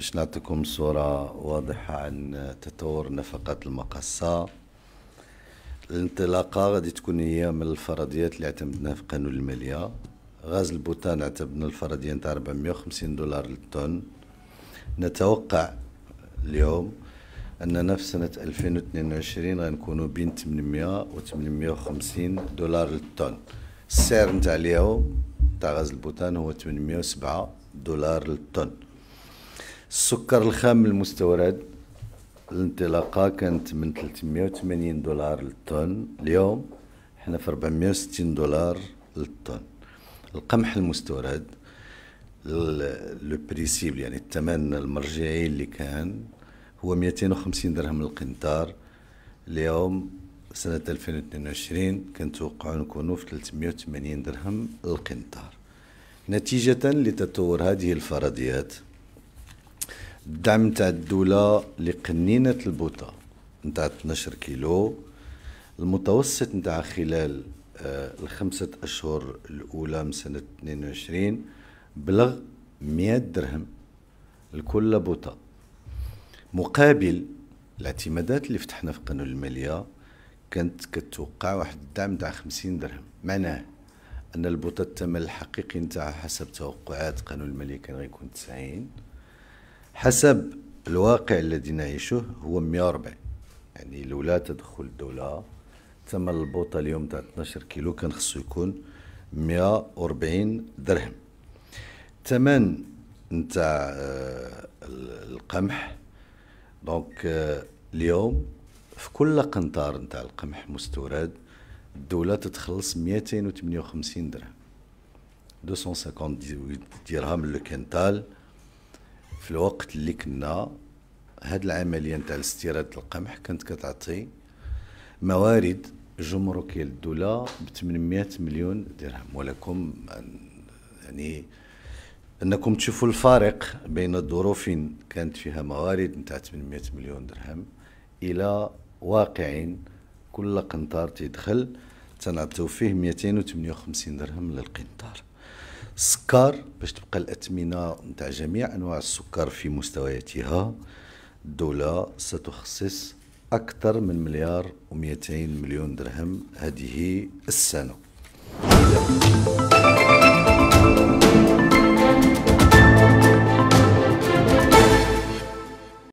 باش نعطيكم صورة واضحة عن تطور نفقات المقصة الانطلاقة غادي تكون هي من الفرضيات اللي اعتمدناها في قانون المالية غاز البوتان اعتمدنا الفرضية نتاع 450 دولار للطن نتوقع اليوم أننا في سنة 2022 غنكونوا بين 800 و 850 دولار للطن السعر نتاع اليوم تاع غاز البوتان هو 807 دولار للطن السكر الخام المستورد الانطلاقة كانت من 380 دولار للطن اليوم احنا في 460 دولار للطن القمح المستورد لو بريسيبل يعني الثمن المرجعي اللي كان هو 250 درهم للقنطار اليوم سنة 2022 توقع نكونوا في 380 درهم للقنطار نتيجة لتطور هذه الفرضيات الدعم تاع الدولة لقنينة البوطة نتاع 12 كيلو المتوسط نتاع خلال آه، الخمسة أشهر الأولى من سنة 22 بلغ 100 درهم لكل بوطة مقابل الاعتمادات اللي فتحنا في قانون المالية كانت كتوقع واحد الدعم تاع 50 درهم معناه أن البوطة الثمن الحقيقي نتاعها حسب توقعات قانون المالية كان غيكون 90 حسب الواقع الذي نعيشه هو 140 يعني لولا تدخل الدولة ثمن البوطة اليوم تاع 12 كيلو كان خصو يكون 140 درهم ثمن نتاع آه، القمح دونك آه، اليوم في كل قنطار نتاع القمح مستورد الدولة تتخلص 258 درهم 258 درهم لو كنتال في الوقت اللي كنا هاد العمليه نتاع استيراد القمح كانت كتعطي موارد جمركيه للدوله ب 800 مليون درهم ولكم يعني انكم تشوفوا الفارق بين الظروف كانت فيها موارد نتاع 800 مليون درهم الى واقع كل قنطار تيدخل تنعطيو فيه 258 درهم للقنطار السكر باش تبقى الأثمنة نتاع جميع أنواع السكر في مستوياتها الدولة ستخصص أكثر من مليار و200 مليون درهم هذه السنة